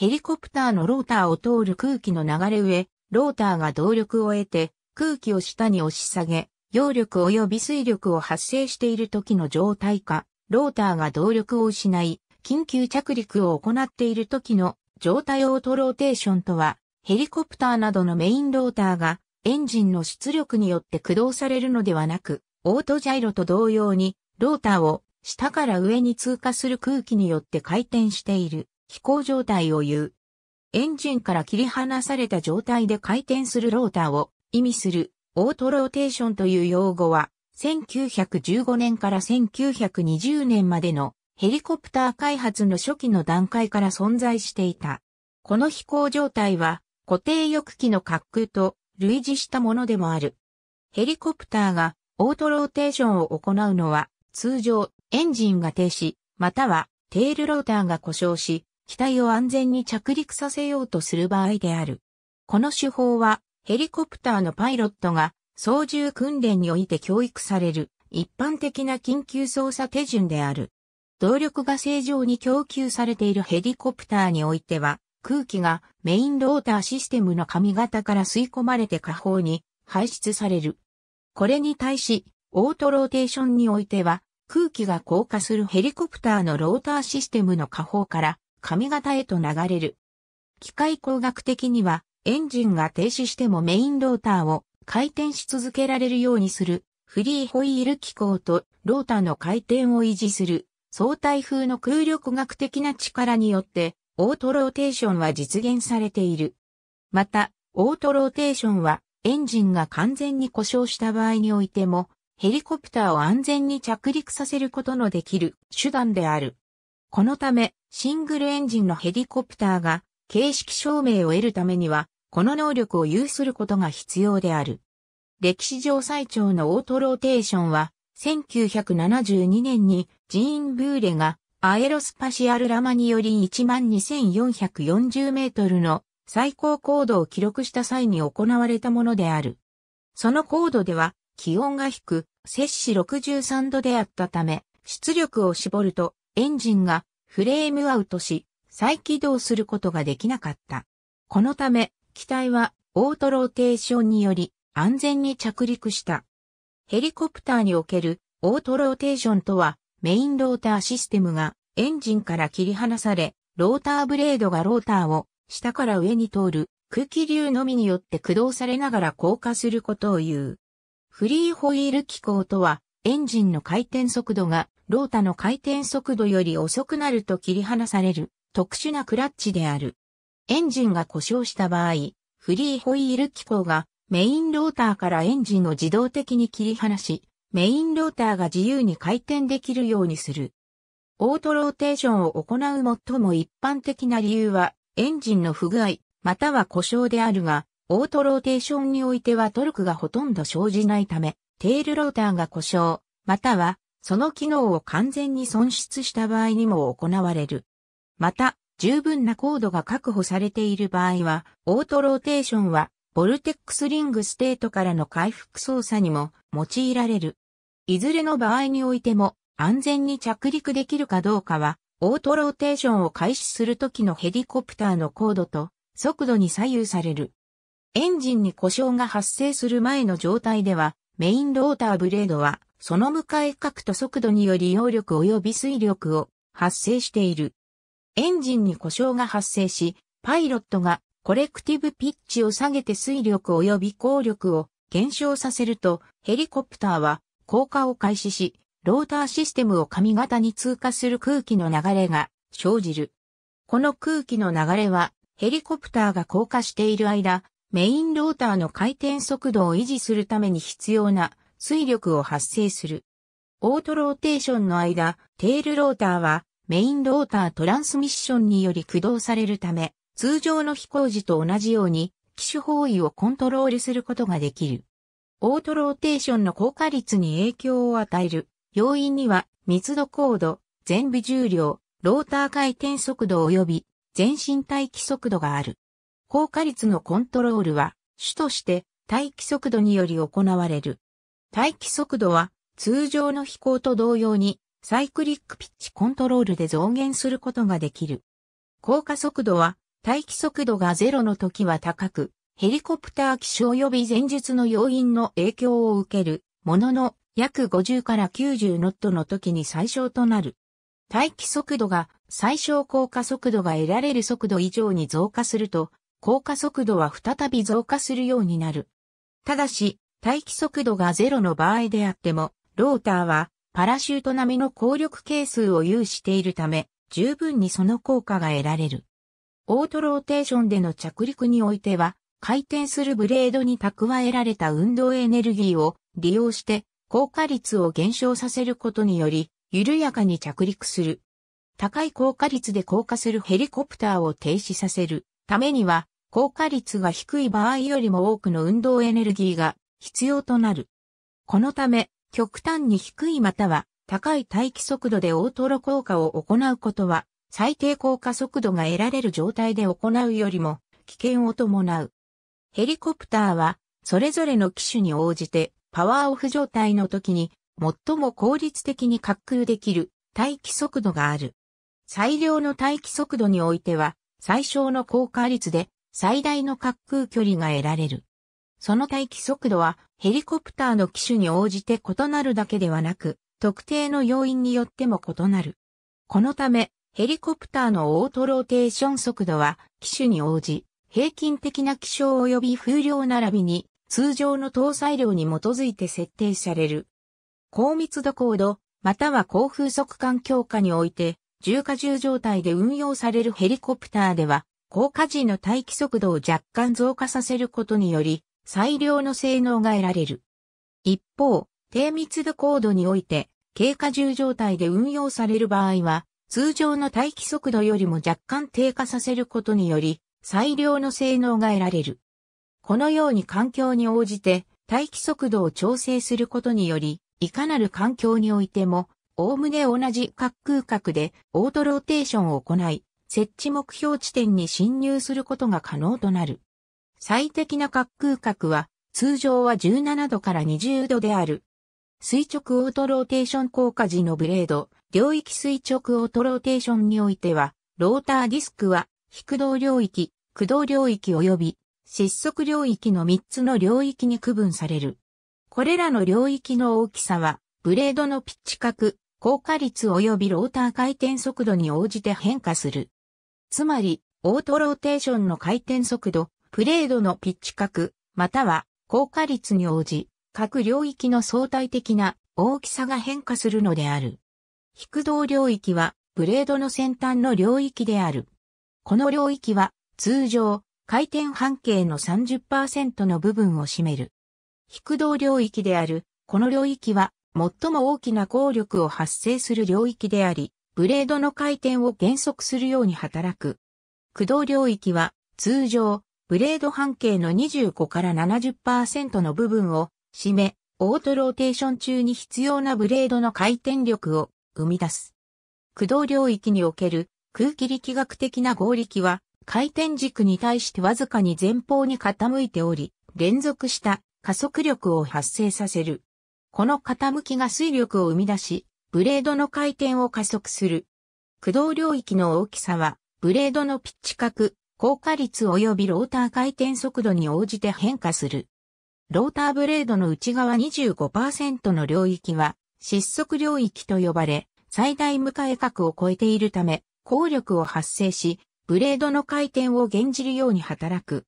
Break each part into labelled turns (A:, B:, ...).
A: ヘリコプターのローターを通る空気の流れ上、ローターが動力を得て、空気を下に押し下げ、揚力及び水力を発生している時の状態か、ローターが動力を失い、緊急着陸を行っている時の状態オートローテーションとは、ヘリコプターなどのメインローターがエンジンの出力によって駆動されるのではなく、オートジャイロと同様に、ローターを下から上に通過する空気によって回転している。飛行状態を言う。エンジンから切り離された状態で回転するローターを意味するオートローテーションという用語は1915年から1920年までのヘリコプター開発の初期の段階から存在していた。この飛行状態は固定翼機の滑空と類似したものでもある。ヘリコプターがオートローテーションを行うのは通常エンジンが停止またはテールローターが故障し機体を安全に着陸させようとする場合である。この手法は、ヘリコプターのパイロットが操縦訓練において教育される一般的な緊急操作手順である。動力が正常に供給されているヘリコプターにおいては、空気がメインローターシステムの髪型から吸い込まれて下方に排出される。これに対し、オートローテーションにおいては、空気が降下するヘリコプターのローターシステムの下方から髪型へと流れる。機械工学的には、エンジンが停止してもメインローターを回転し続けられるようにする、フリーホイール機構とローターの回転を維持する、相対風の空力学的な力によって、オートローテーションは実現されている。また、オートローテーションは、エンジンが完全に故障した場合においても、ヘリコプターを安全に着陸させることのできる手段である。このため、シングルエンジンのヘリコプターが形式証明を得るためには、この能力を有することが必要である。歴史上最長のオートローテーションは、1972年にジーン・ブーレがアエロスパシアルラマにより12,440メートルの最高高度を記録した際に行われたものである。その高度では気温が低く、摂氏63度であったため、出力を絞るとエンジンがフレームアウトし、再起動することができなかった。このため、機体はオートローテーションにより安全に着陸した。ヘリコプターにおけるオートローテーションとは、メインローターシステムがエンジンから切り離され、ローターブレードがローターを下から上に通る空気流のみによって駆動されながら降下することを言う。フリーホイール機構とは、エンジンの回転速度がロータの回転速度より遅くなると切り離される特殊なクラッチである。エンジンが故障した場合、フリーホイール機構がメインローターからエンジンを自動的に切り離し、メインローターが自由に回転できるようにする。オートローテーションを行う最も一般的な理由は、エンジンの不具合、または故障であるが、オートローテーションにおいてはトルクがほとんど生じないため、テールローターが故障、またはその機能を完全に損失した場合にも行われる。また、十分な高度が確保されている場合は、オートローテーションは、ボルテックスリングステートからの回復操作にも用いられる。いずれの場合においても、安全に着陸できるかどうかは、オートローテーションを開始するときのヘリコプターの高度と速度に左右される。エンジンに故障が発生する前の状態では、メインローターブレードは、その向かい角と速度により揚力及び水力を発生している。エンジンに故障が発生し、パイロットがコレクティブピッチを下げて水力及び効力を減少させると、ヘリコプターは降下を開始し、ローターシステムを髪型に通過する空気の流れが生じる。この空気の流れは、ヘリコプターが降下している間、メインローターの回転速度を維持するために必要な水力を発生する。オートローテーションの間、テールローターはメインロータートランスミッションにより駆動されるため、通常の飛行時と同じように機種方位をコントロールすることができる。オートローテーションの効果率に影響を与える要因には密度高度、全部重量、ローター回転速度及び全身待機速度がある。高果率のコントロールは、主として待機速度により行われる。待機速度は、通常の飛行と同様に、サイクリックピッチコントロールで増減することができる。降下速度は、待機速度がゼロの時は高く、ヘリコプター機種及び前述の要因の影響を受けるものの約50から90ノットの時に最小となる。待機速度が最小降下速度が得られる速度以上に増加すると降下速度は再び増加するようになる。ただし、待機速度がゼロの場合であっても、ローターはパラシュート並みの効力係数を有しているため、十分にその効果が得られる。オートローテーションでの着陸においては、回転するブレードに蓄えられた運動エネルギーを利用して降下率を減少させることにより、緩やかに着陸する。高い降下率で降下するヘリコプターを停止させるためには、効果率が低い場合よりも多くの運動エネルギーが必要となる。このため、極端に低いまたは高い待機速度でオートロ効果を行うことは、最低効果速度が得られる状態で行うよりも危険を伴う。ヘリコプターは、それぞれの機種に応じて、パワーオフ状態の時に、最も効率的に滑空できる待機速度がある。最良の待機速度においては、最小の降下率で最大の滑空距離が得られる。その待機速度はヘリコプターの機種に応じて異なるだけではなく、特定の要因によっても異なる。このため、ヘリコプターのオートローテーション速度は機種に応じ、平均的な気象及び風量並びに通常の搭載量に基づいて設定される。高密度高度、または高風速環境下において、重荷重状態で運用されるヘリコプターでは、高下時の待機速度を若干増加させることにより、最良の性能が得られる。一方、低密度高度において、軽荷重状態で運用される場合は、通常の待機速度よりも若干低下させることにより、最良の性能が得られる。このように環境に応じて、待機速度を調整することにより、いかなる環境においてもおおむね同じ滑空角でオートローテーションを行い、設置目標地点に侵入することが可能となる。最適な滑空角は、通常は17度から20度である。垂直オートローテーション効果時のブレード、領域垂直オートローテーションにおいては、ローターディスクは、非駆動領域、駆動領域及び、失速領域の3つの領域に区分される。これらの領域の大きさは、ブレードのピッチ角、効果率及びローター回転速度に応じて変化する。つまり、オートローテーションの回転速度、プレードのピッチ角、または効果率に応じ、各領域の相対的な大きさが変化するのである。引く動領域は、ブレードの先端の領域である。この領域は、通常、回転半径の30%の部分を占める。引く動領域である、この領域は、最も大きな効力を発生する領域であり、ブレードの回転を減速するように働く。駆動領域は通常、ブレード半径の25から70%の部分を締め、オートローテーション中に必要なブレードの回転力を生み出す。駆動領域における空気力学的な合力は回転軸に対してわずかに前方に傾いており、連続した加速力を発生させる。この傾きが推力を生み出し、ブレードの回転を加速する。駆動領域の大きさは、ブレードのピッチ角、効果率及びローター回転速度に応じて変化する。ローターブレードの内側25%の領域は失速領域と呼ばれ、最大向かい角を超えているため、効力を発生し、ブレードの回転を減じるように働く。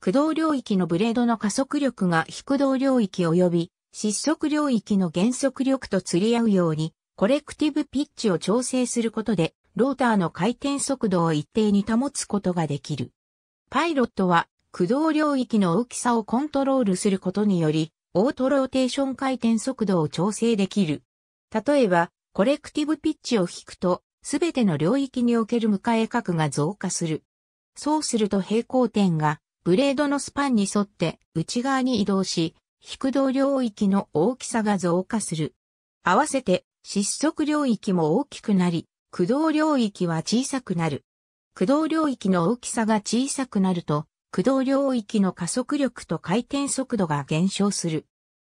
A: 駆動領域のブレードの加速力が引く。動領域及び失速領域の減速力と釣り合うように、コレクティブピッチを調整することで、ローターの回転速度を一定に保つことができる。パイロットは、駆動領域の大きさをコントロールすることにより、オートローテーション回転速度を調整できる。例えば、コレクティブピッチを引くと、すべての領域における迎え角が増加する。そうすると平行点が、ブレードのスパンに沿って内側に移動し、引動領域の大きさが増加する。合わせて、失速領域も大きくなり、駆動領域は小さくなる。駆動領域の大きさが小さくなると、駆動領域の加速力と回転速度が減少する。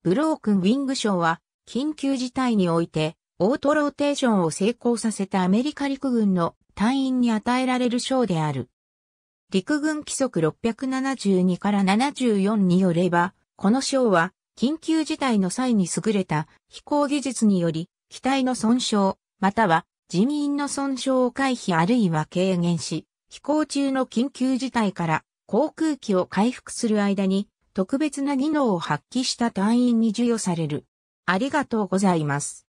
A: ブロークンウィング賞は、緊急事態において、オートローテーションを成功させたアメリカ陸軍の隊員に与えられる賞である。陸軍規則672から74によれば、この賞は、緊急事態の際に優れた飛行技術により、機体の損傷、または人員の損傷を回避あるいは軽減し、飛行中の緊急事態から航空機を回復する間に特別な技能を発揮した隊員に授与される。ありがとうございます。